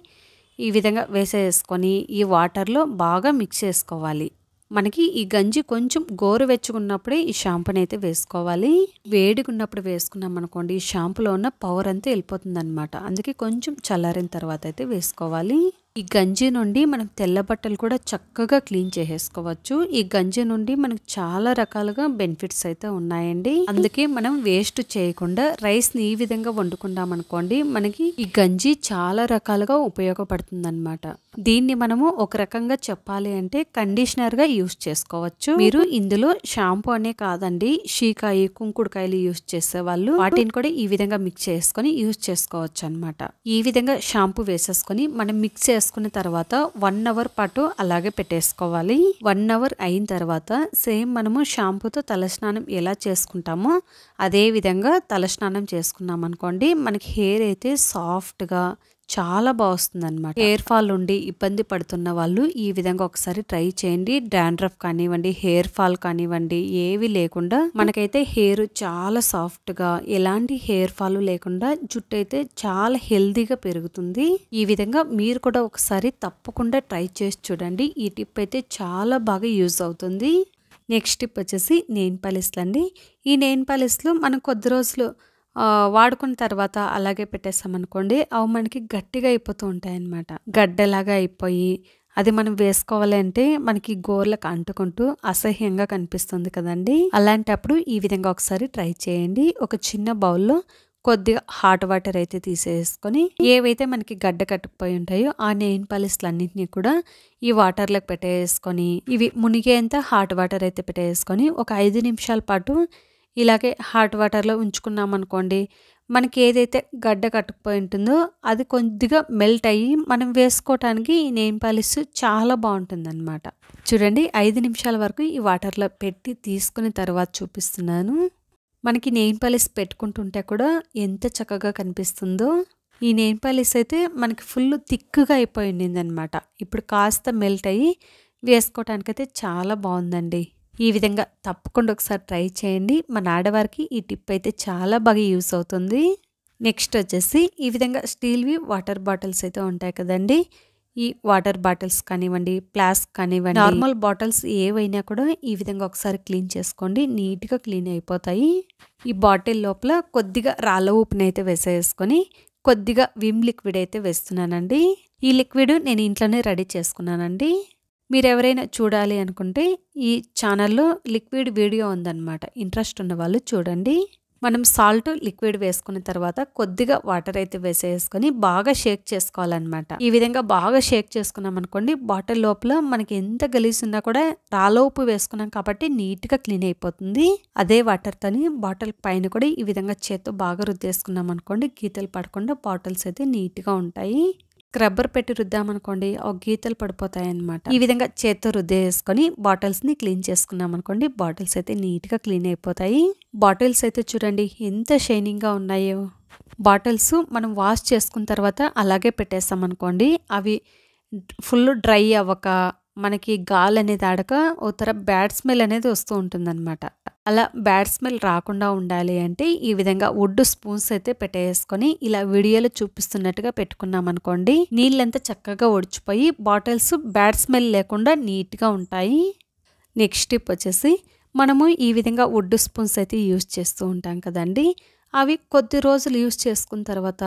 ఈ విధంగా వేసేసుకొని ఈ వాటర్లో బాగా మిక్స్ చేసుకోవాలి మనకి ఈ గంజి కొంచెం గోరువెచ్చుకున్నప్పుడే ఈ షాంపూని అయితే వేసుకోవాలి వేడిగా ఉన్నప్పుడు వేసుకున్నాం అనుకోండి ఈ షాంపూలో ఉన్న పవర్ అంతా వెళ్ళిపోతుంది అనమాట అందుకే కొంచెం చల్లారిన తర్వాత అయితే వేసుకోవాలి ఈ గంజి నుండి మనకు తెల్ల బట్టలు కూడా చక్కగా క్లీన్ చేసేసుకోవచ్చు ఈ గంజి నుండి మనకు చాలా రకాలుగా బెనిఫిట్స్ అయితే ఉన్నాయండి అందుకే మనం వేస్ట్ చేయకుండా రైస్ ని ఈ విధంగా వండుకుందాం అనుకోండి మనకి ఈ గంజి చాలా రకాలుగా ఉపయోగపడుతుంది అనమాట దీన్ని మనము ఒక రకంగా చెప్పాలి అంటే కండిషనర్ గా యూస్ చేసుకోవచ్చు మీరు ఇందులో షాంపూ అనే కాదండి షీకాయి కుంకుడుకాయలు యూస్ చేసే వాళ్ళు వాటిని కూడా ఈ విధంగా మిక్స్ చేసుకొని యూస్ చేసుకోవచ్చు అనమాట ఈ విధంగా షాంపూ వేసేసుకొని మనం మిక్స్ చేసుకున్న తర్వాత వన్ అవర్ పాటు అలాగే పెట్టేసుకోవాలి వన్ అవర్ అయిన తర్వాత సేమ్ మనము షాంపూతో తలస్నానం ఎలా చేసుకుంటామో అదే విధంగా తలస్నానం చేసుకున్నాం అనుకోండి మనకి హెయిర్ అయితే సాఫ్ట్గా చాలా బాగుస్తుంది అనమాట హెయిర్ ఫాల్ ఉండి ఇబ్బంది పడుతున్న వాళ్ళు ఈ విధంగా ఒకసారి ట్రై చేయండి డాండ్రఫ్ కానివ్వండి హెయిర్ ఫాల్ కానివ్వండి ఏవి లేకుండా మనకైతే హెయిర్ చాలా సాఫ్ట్గా ఎలాంటి హెయిర్ ఫాల్ లేకుండా జుట్టు అయితే చాలా హెల్దీగా పెరుగుతుంది ఈ విధంగా మీరు కూడా ఒకసారి తప్పకుండా ట్రై చేసి చూడండి ఈ టిప్ అయితే చాలా బాగా యూజ్ అవుతుంది నెక్స్ట్ టిప్ వచ్చేసి నేన్ పాలిస్లు అండి ఈ నేన్ పాలిస్లు మనం కొద్ది రోజులు వాడుకున్న తర్వాత అలాగే పెట్టేస్తామనుకోండి అవి మనకి గట్టిగా అయిపోతూ ఉంటాయన్నమాట గడ్డలాగా అయిపోయి అది మనం వేసుకోవాలి అంటే మనకి గోర్లకు అంటుకుంటూ అసహ్యంగా కనిపిస్తుంది కదండి అలాంటప్పుడు ఈ విధంగా ఒకసారి ట్రై చేయండి ఒక చిన్న బౌల్లో కొద్దిగా హాట్ వాటర్ అయితే తీసేసుకొని ఏవైతే మనకి గడ్డ కట్టుకుపోయి ఉంటాయో ఆ నెయిన్ పాలిస్లన్నింటినీ కూడా ఈ వాటర్లోకి పెట్టేసుకొని ఇవి మునిగేంత హాట్ వాటర్ అయితే పెట్టేసుకొని ఒక ఐదు నిమిషాల పాటు ఇలాగే హాట్ వాటర్లో ఉంచుకున్నాం అనుకోండి మనకి ఏదైతే గడ్డ కట్టుకుపోయి ఉంటుందో అది కొద్దిగా మెల్ట్ అయ్యి మనం వేసుకోవటానికి ఈ నేమ్ పాలిస్ చాలా బాగుంటుందన్నమాట చూడండి ఐదు నిమిషాల వరకు ఈ వాటర్లో పెట్టి తీసుకుని తర్వాత చూపిస్తున్నాను మనకి నేమ్ పాలిస్ పెట్టుకుంటుంటే కూడా ఎంత చక్కగా కనిపిస్తుందో ఈ నేమ్ పాలిస్ అయితే మనకి ఫుల్ థిక్గా అయిపోయింది అనమాట ఇప్పుడు కాస్త మెల్ట్ అయ్యి వేసుకోవటానికైతే చాలా బాగుందండి ఈ విధంగా తప్పకుండా ఒకసారి ట్రై చేయండి మన ఆడవారికి ఈ టిప్ అయితే చాలా బాగా యూస్ అవుతుంది నెక్స్ట్ వచ్చేసి ఈ విధంగా స్టీల్వి వాటర్ బాటిల్స్ అయితే ఉంటాయి కదండి ఈ వాటర్ బాటిల్స్ కానివ్వండి ప్లాస్క్ కానివ్వండి నార్మల్ బాటిల్స్ ఏవైనా కూడా ఈ విధంగా ఒకసారి క్లీన్ చేసుకోండి నీట్గా క్లీన్ అయిపోతాయి ఈ బాటిల్ లోపల కొద్దిగా రాళ్ళ అయితే వేసేసుకొని కొద్దిగా విమ్ లిక్విడ్ అయితే వేస్తున్నానండి ఈ లిక్విడ్ నేను ఇంట్లోనే రెడీ చేసుకున్నానండి మీరు ఎవరైనా చూడాలి అనుకుంటే ఈ ఛానల్లో లిక్విడ్ వీడియో ఉందన్నమాట ఇంట్రెస్ట్ ఉన్న వాళ్ళు చూడండి మనం సాల్ట్ లిక్విడ్ వేసుకున్న తర్వాత కొద్దిగా వాటర్ అయితే వేసేసుకొని బాగా షేక్ చేసుకోవాలన్నమాట ఈ విధంగా బాగా షేక్ చేసుకున్నాం అనుకోండి బాటిల్ లోపల మనకి ఎంత గలీజ్ ఉన్నా కూడా రాలోపు వేసుకున్నాం కాబట్టి నీట్గా క్లీన్ అయిపోతుంది అదే వాటర్తోని బాటిల్ పైన కూడా ఈ విధంగా చేత్తో బాగా రుద్దేసుకున్నాం అనుకోండి గీతలు పడకుండా బాటిల్స్ అయితే నీట్గా ఉంటాయి స్క్రబ్బర్ పెట్టి రుద్దామనుకోండి ఒక గీతలు పడిపోతాయి అన్నమాట ఈ విధంగా చేత్తో రుద్దేసుకొని బాటిల్స్ని క్లీన్ చేసుకున్నాం అనుకోండి బాటిల్స్ అయితే నీట్గా క్లీన్ అయిపోతాయి బాటిల్స్ అయితే చూడండి ఎంత షైనింగ్గా ఉన్నాయో బాటిల్స్ మనం వాష్ చేసుకున్న తర్వాత అలాగే పెట్టేస్తాం అనుకోండి అవి ఫుల్ డ్రై అవ్వక మనకి గాలి అనేది ఆడక ఓ తర బ్యాడ్ స్మెల్ అనేది వస్తూ ఉంటుందన్నమాట అలా బ్యాడ్ స్మెల్ రాకుండా ఉండాలి అంటే ఈ విధంగా వుడ్ స్పూన్స్ అయితే పెట్టేసుకొని ఇలా వీడియోలో చూపిస్తున్నట్టుగా పెట్టుకున్నాం అనుకోండి నీళ్ళంతా చక్కగా ఒడిచిపోయి బాటిల్స్ బ్యాడ్ స్మెల్ లేకుండా నీట్గా ఉంటాయి నెక్స్ట్ టిప్ వచ్చేసి మనము ఈ విధంగా వుడ్ స్పూన్స్ అయితే యూజ్ చేస్తూ ఉంటాం కదండి అవి కొద్ది రోజులు యూజ్ చేసుకున్న తర్వాత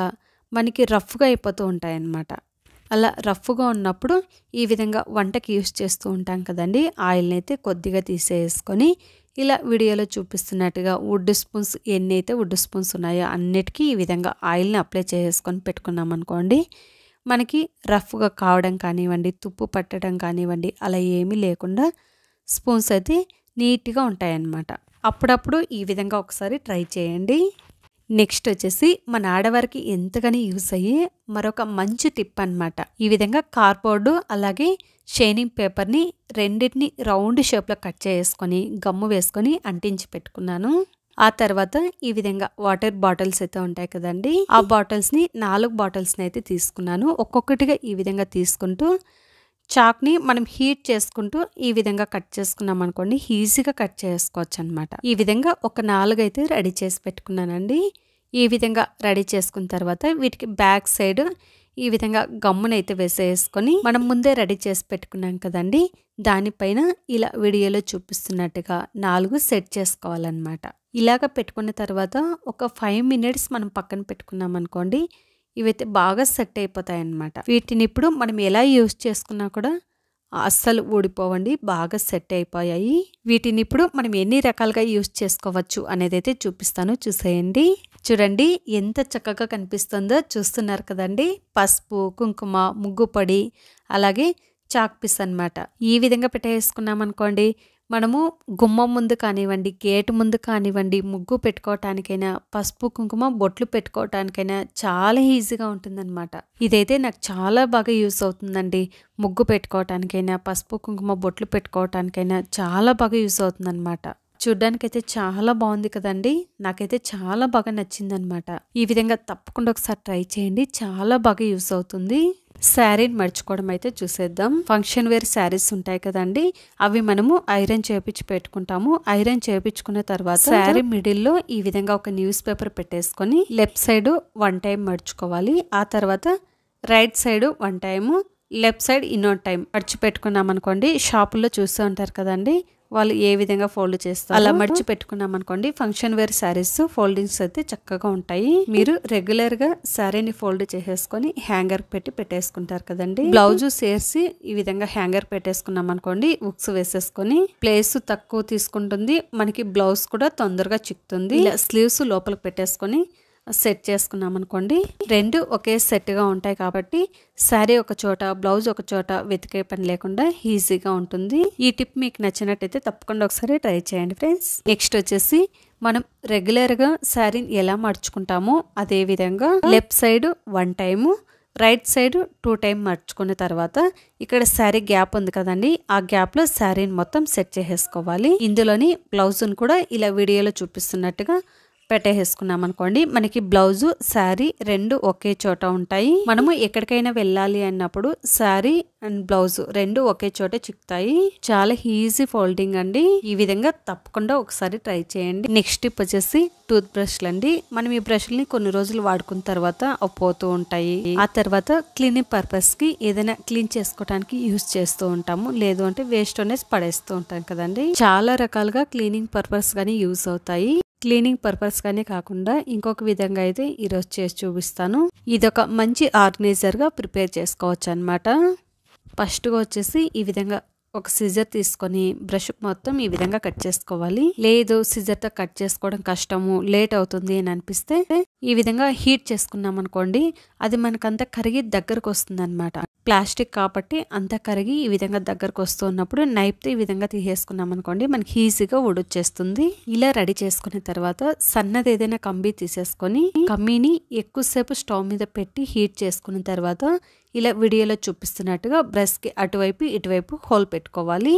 మనకి రఫ్గా అయిపోతూ ఉంటాయి అన్నమాట అలా రఫ్గా ఉన్నప్పుడు ఈ విధంగా వంటకి యూస్ చేస్తూ ఉంటాం కదండి ఆయిల్ని అయితే కొద్దిగా తీసేసుకొని ఇలా వీడియోలో చూపిస్తున్నట్టుగా వుడ్ స్పూన్స్ ఎన్ని అయితే వుడ్ స్పూన్స్ ఉన్నాయో అన్నిటికీ ఈ విధంగా ఆయిల్ని అప్లై చేసుకొని పెట్టుకున్నాం అనుకోండి మనకి రఫ్గా కావడం కానివ్వండి తుప్పు పట్టడం కానివ్వండి అలా ఏమీ లేకుండా స్పూన్స్ అయితే నీట్గా ఉంటాయన్నమాట అప్పుడప్పుడు ఈ విధంగా ఒకసారి ట్రై చేయండి నెక్స్ట్ వచ్చేసి మన ఆడవారికి ఎంతగానో యూస్ అయ్యే మరొక మంచి టిప్ అనమాట ఈ విధంగా కార్డ్బోర్డు అలాగే షైనింగ్ పేపర్ని రెండింటిని రౌండ్ షేప్లో కట్ చేసుకొని గమ్ము వేసుకొని అంటించి పెట్టుకున్నాను ఆ తర్వాత ఈ విధంగా వాటర్ బాటిల్స్ అయితే ఉంటాయి కదండి ఆ బాటిల్స్ని నాలుగు బాటిల్స్ని అయితే తీసుకున్నాను ఒక్కొక్కటిగా ఈ విధంగా తీసుకుంటూ చాక్ని మనం హీట్ చేసుకుంటూ ఈ విధంగా కట్ చేసుకున్నాం అనుకోండి ఈజీగా కట్ చేసుకోవచ్చు అనమాట ఈ విధంగా ఒక నాలుగు అయితే రెడీ చేసి పెట్టుకున్నానండి ఈ విధంగా రెడీ చేసుకున్న తర్వాత వీటికి బ్యాక్ సైడ్ ఈ విధంగా గమ్మునైతే వేసేసుకొని మనం ముందే రెడీ చేసి పెట్టుకున్నాం కదండి దానిపైన ఇలా వీడియోలో చూపిస్తున్నట్టుగా నాలుగు సెట్ చేసుకోవాలన్నమాట ఇలాగ పెట్టుకున్న తర్వాత ఒక ఫైవ్ మినిట్స్ మనం పక్కన పెట్టుకున్నాం అనుకోండి ఇవైతే బాగా సెట్ అయిపోతాయి వీటిని ఇప్పుడు మనం ఎలా యూజ్ చేసుకున్నా కూడా అస్సలు ఊడిపోవండి బాగా సెట్ అయిపోయాయి వీటిని ఇప్పుడు మనం ఎన్ని రకాలుగా యూజ్ చేసుకోవచ్చు అనేది అయితే చూపిస్తాను చూసేయండి చూడండి ఎంత చక్కగా కనిపిస్తుందో చూస్తున్నారు కదండి పసుపు కుంకుమ ముగ్గు అలాగే చాక్ పీస్ అనమాట ఈ విధంగా పెట్టేసుకున్నాం అనుకోండి మనము గుమ్మం ముందు కానివ్వండి గేటు ముందు కానివ్వండి ముగ్గు పెట్టుకోవటానికైనా పసుపు కుంకుమ బొట్లు పెట్టుకోవటానికైనా చాలా ఈజీగా ఉంటుందన్నమాట ఇదైతే నాకు చాలా బాగా యూస్ అవుతుందండి ముగ్గు పెట్టుకోవటానికైనా పసుపు కుంకుమ బొట్లు పెట్టుకోవటానికైనా చాలా బాగా యూస్ అవుతుందన్నమాట చూడ్డానికైతే చాలా బాగుంది కదండి నాకైతే చాలా బాగా నచ్చిందనమాట ఈ విధంగా తప్పకుండా ఒకసారి ట్రై చేయండి చాలా బాగా యూస్ అవుతుంది శారీని మర్చుకోవడం అయితే చూసేద్దాం ఫంక్షన్ వేర్ శారీస్ ఉంటాయి కదండి అవి మనము ఐరన్ చేపించి పెట్టుకుంటాము ఐరన్ చేపించుకున్న తర్వాత శారీ మిడిల్లో ఈ విధంగా ఒక న్యూస్ పేపర్ పెట్టేసుకొని లెఫ్ట్ సైడ్ వన్ టైం మర్చుకోవాలి ఆ తర్వాత right side one time left side ఇన్నో టైం మర్చి పెట్టుకున్నాం అనుకోండి షాపుల్లో చూస్తూ ఉంటారు కదండి వాళ్ళు ఏ విధంగా ఫోల్డ్ చేస్తారు అలా మడిచి పెట్టుకున్నాం అనుకోండి ఫంక్షన్ వేర్ శారీస్ ఫోల్డింగ్స్ అయితే చక్కగా ఉంటాయి hmm. మీరు రెగ్యులర్ గా శారీని ఫోల్డ్ చేసేసుకొని హ్యాంగర్ పెట్టి పెట్టేసుకుంటారు కదండి బ్లౌజ్ hmm. చేసి ఈ విధంగా హ్యాంగర్ పెట్టేసుకున్నాం అనుకోండి ఉక్స్ వేసేసుకొని ప్లేస్ తక్కువ తీసుకుంటుంది మనకి బ్లౌజ్ కూడా తొందరగా చిక్కుతుంది స్లీవ్స్ hmm. లోపలికి పెట్టేసుకొని సెట్ చేసుకున్నాం అనుకోండి రెండు ఒకే సెట్గా ఉంటాయి కాబట్టి శారీ ఒక చోట బ్లౌజ్ ఒక చోట వెతికే పని లేకుండా ఈజీగా ఉంటుంది ఈ టిప్ మీకు నచ్చినట్టయితే తప్పకుండా ఒకసారి ట్రై చేయండి ఫ్రెండ్స్ నెక్స్ట్ వచ్చేసి మనం రెగ్యులర్గా శారీని ఎలా అదే అదేవిధంగా left side one time right side two time మర్చుకున్న తర్వాత ఇక్కడ శారీ గ్యాప్ ఉంది కదండి ఆ గ్యాప్లో శారీని మొత్తం సెట్ చేసేసుకోవాలి ఇందులోని బ్లౌజ్ను కూడా ఇలా వీడియోలో చూపిస్తున్నట్టుగా పెట్టేసుకున్నాం అనుకోండి మనకి బ్లౌజు శారీ రెండు ఒకే చోట ఉంటాయి మనము ఎక్కడికైనా వెళ్ళాలి అన్నప్పుడు శారీ అండ్ బ్లౌజ్ రెండు ఒకే చోట చిక్కుతాయి చాలా ఈజీ ఫోల్డింగ్ అండి ఈ విధంగా తప్పకుండా ఒకసారి ట్రై చేయండి నెక్స్ట్ టిప్ వచ్చేసి టూత్ బ్రష్లు అండి మనం ఈ బ్రష్లని కొన్ని రోజులు వాడుకున్న తర్వాత పోతూ ఉంటాయి ఆ తర్వాత క్లీనింగ్ పర్పస్ కి ఏదైనా క్లీన్ చేసుకోవడానికి యూజ్ చేస్తూ ఉంటాము లేదు అంటే వేస్ట్ అనేసి పడేస్తూ ఉంటాం కదండి చాలా రకాలుగా క్లీనింగ్ పర్పస్ గానీ యూజ్ అవుతాయి క్లీనింగ్ పర్పస్గానే కాకుండా ఇంకొక విధంగా అయితే ఈరోజు చేసి చూపిస్తాను ఇది ఒక మంచి ఆర్గనైజర్గా ప్రిపేర్ చేసుకోవచ్చు అనమాట ఫస్ట్గా వచ్చేసి ఈ విధంగా ఒక సిజర్ తీసుకొని బ్రష్ మొత్తం ఈ విధంగా కట్ చేసుకోవాలి లేదు సిజర్తో కట్ చేసుకోవడం కష్టము లేట్ అవుతుంది అని అనిపిస్తే ఈ విధంగా హీట్ చేసుకున్నాం అనుకోండి అది మనకంతా కరిగి దగ్గరకు వస్తుంది అనమాట ప్లాస్టిక్ కాబట్టి అంతా కరిగి ఈ విధంగా దగ్గరకు వస్తూ ఉన్నప్పుడు నైప్తో ఈ విధంగా తీసేసుకున్నాం అనుకోండి మనకి ఈజీగా ఉడొచ్చేస్తుంది ఇలా రెడీ చేసుకున్న తర్వాత సన్నది ఏదైనా కమ్మి తీసేసుకొని కమ్మీని ఎక్కువసేపు స్టవ్ మీద పెట్టి హీట్ చేసుకున్న తర్వాత ఇలా వీడియోలో చూపిస్తున్నట్టుగా బ్రష్కి అటువైపు ఇటువైపు హోల్ పెట్టుకోవాలి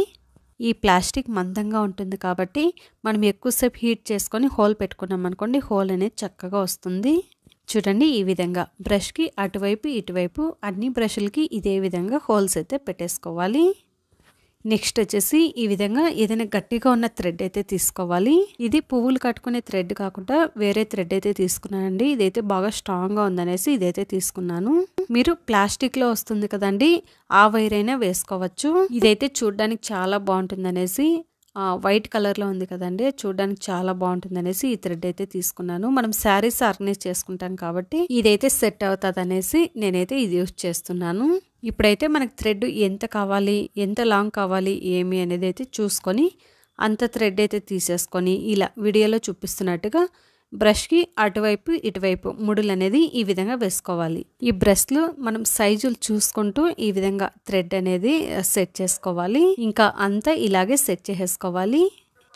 ఈ ప్లాస్టిక్ మందంగా ఉంటుంది కాబట్టి మనం ఎక్కువసేపు హీట్ చేసుకొని హోల్ పెట్టుకున్నాం అనుకోండి హోల్ అనేది చక్కగా వస్తుంది చూడండి ఈ విధంగా బ్రష్కి అటువైపు ఇటువైపు అన్ని బ్రష్లకి ఇదే విధంగా హోల్స్ అయితే పెట్టేసుకోవాలి నెక్స్ట్ వచ్చేసి ఈ విధంగా ఏదైనా గట్టిగా ఉన్న థ్రెడ్ అయితే తీసుకోవాలి ఇది పువ్వులు కట్టుకునే థ్రెడ్ కాకుండా వేరే థ్రెడ్ అయితే తీసుకున్నానండి ఇదైతే బాగా స్ట్రాంగ్గా ఉందనేసి ఇదైతే తీసుకున్నాను మీరు ప్లాస్టిక్లో వస్తుంది కదండి ఆ వైర్ అయినా వేసుకోవచ్చు ఇదైతే చూడడానికి చాలా బాగుంటుందనేసి వైట్ కలర్లో ఉంది కదండి చూడడానికి చాలా బాగుంటుంది అనేసి ఈ థ్రెడ్ అయితే తీసుకున్నాను మనం శారీస్ ఆర్గనైజ్ చేసుకుంటాం కాబట్టి ఇదైతే సెట్ అవుతుంది అనేసి నేనైతే ఇది యూజ్ చేస్తున్నాను ఇప్పుడైతే మనకు థ్రెడ్ ఎంత కావాలి ఎంత లాంగ్ కావాలి ఏమి అనేది అయితే చూసుకొని అంత థ్రెడ్ అయితే తీసేసుకొని ఇలా వీడియోలో చూపిస్తున్నట్టుగా బ్రష్కి అటువైపు ఇటువైపు ముడులు అనేది ఈ విధంగా వేసుకోవాలి ఈ బ్రష్లు మనం సైజులు చూసుకుంటూ ఈ విధంగా థ్రెడ్ అనేది సెట్ చేసుకోవాలి ఇంకా అంతా ఇలాగే సెట్ చేసేసుకోవాలి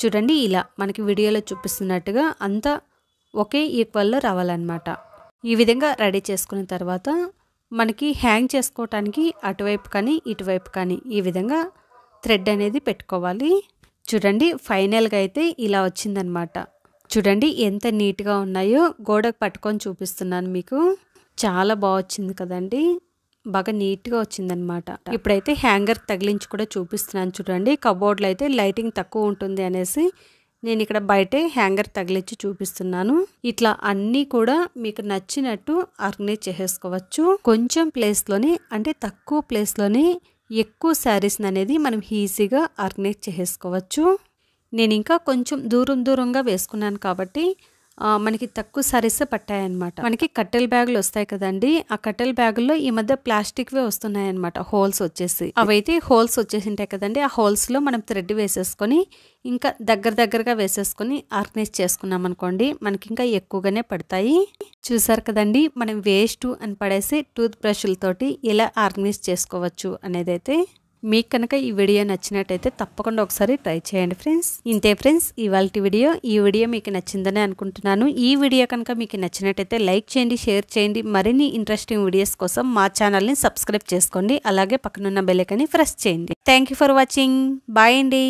చూడండి ఇలా మనకి వీడియోలో చూపిస్తున్నట్టుగా అంతా ఒకే ఈక్వల్లో రావాలన్నమాట ఈ విధంగా రెడీ చేసుకున్న తర్వాత మనకి హ్యాంగ్ చేసుకోవటానికి అటువైపు కానీ ఇటువైపు కానీ ఈ విధంగా థ్రెడ్ అనేది పెట్టుకోవాలి చూడండి ఫైనల్గా అయితే ఇలా వచ్చిందనమాట చూడండి ఎంత నీట్గా ఉన్నాయో గోడకు పట్టుకొని చూపిస్తున్నాను మీకు చాలా బాగా వచ్చింది కదండి బాగా నీట్గా వచ్చిందనమాట ఇప్పుడైతే హ్యాంగర్ తగిలించి కూడా చూపిస్తున్నాను చూడండి కబోర్డ్లో అయితే లైటింగ్ తక్కువ ఉంటుంది అనేసి నేను ఇక్కడ బయటే హ్యాంగర్ తగిలించి చూపిస్తున్నాను ఇట్లా అన్నీ కూడా మీకు నచ్చినట్టు ఆర్గనైజ్ చేసేసుకోవచ్చు కొంచెం ప్లేస్లోనే అంటే తక్కువ ప్లేస్లోనే ఎక్కువ శారీస్ని అనేది మనం ఈజీగా ఆర్గనైజ్ చేసేసుకోవచ్చు నేను ఇంకా కొంచెం దూరం దూరంగా వేసుకున్నాను కాబట్టి మనకి తక్కువ సరీసే పట్టాయన్నమాట మనకి కట్టెల బ్యాగులు వస్తాయి కదండి ఆ కట్టెల బ్యాగుల్లో ఈ మధ్య ప్లాస్టిక్వే వస్తున్నాయి అనమాట హోల్స్ వచ్చేసి అవైతే హోల్స్ వచ్చేసి ఉంటాయి కదండి ఆ హోల్స్లో మనం థ్రెడ్ వేసేసుకొని ఇంకా దగ్గర దగ్గరగా వేసేసుకొని ఆర్గనైజ్ చేసుకున్నాం అనుకోండి మనకి ఇంకా ఎక్కువగానే పడతాయి చూసారు కదండి మనం వేస్ట్ అని పడేసి టూత్ బ్రష్లతోటి ఎలా ఆర్గనైజ్ చేసుకోవచ్చు అనేది అయితే మీకు కనుక ఈ వీడియో నచ్చినట్టయితే తప్పకుండా ఒకసారి ట్రై చేయండి ఫ్రెండ్స్ ఇంతే ఫ్రెండ్స్ ఇవాళ వీడియో ఈ వీడియో మీకు నచ్చిందని అనుకుంటున్నాను ఈ వీడియో కనుక మీకు నచ్చినట్టయితే లైక్ చేయండి షేర్ చేయండి మరిన్ని ఇంట్రెస్టింగ్ వీడియోస్ కోసం మా ఛానల్ని సబ్స్క్రైబ్ చేసుకోండి అలాగే పక్కనున్న బెల్లెకని ప్రెస్ చేయండి థ్యాంక్ ఫర్ వాచింగ్ బాయ్ అండి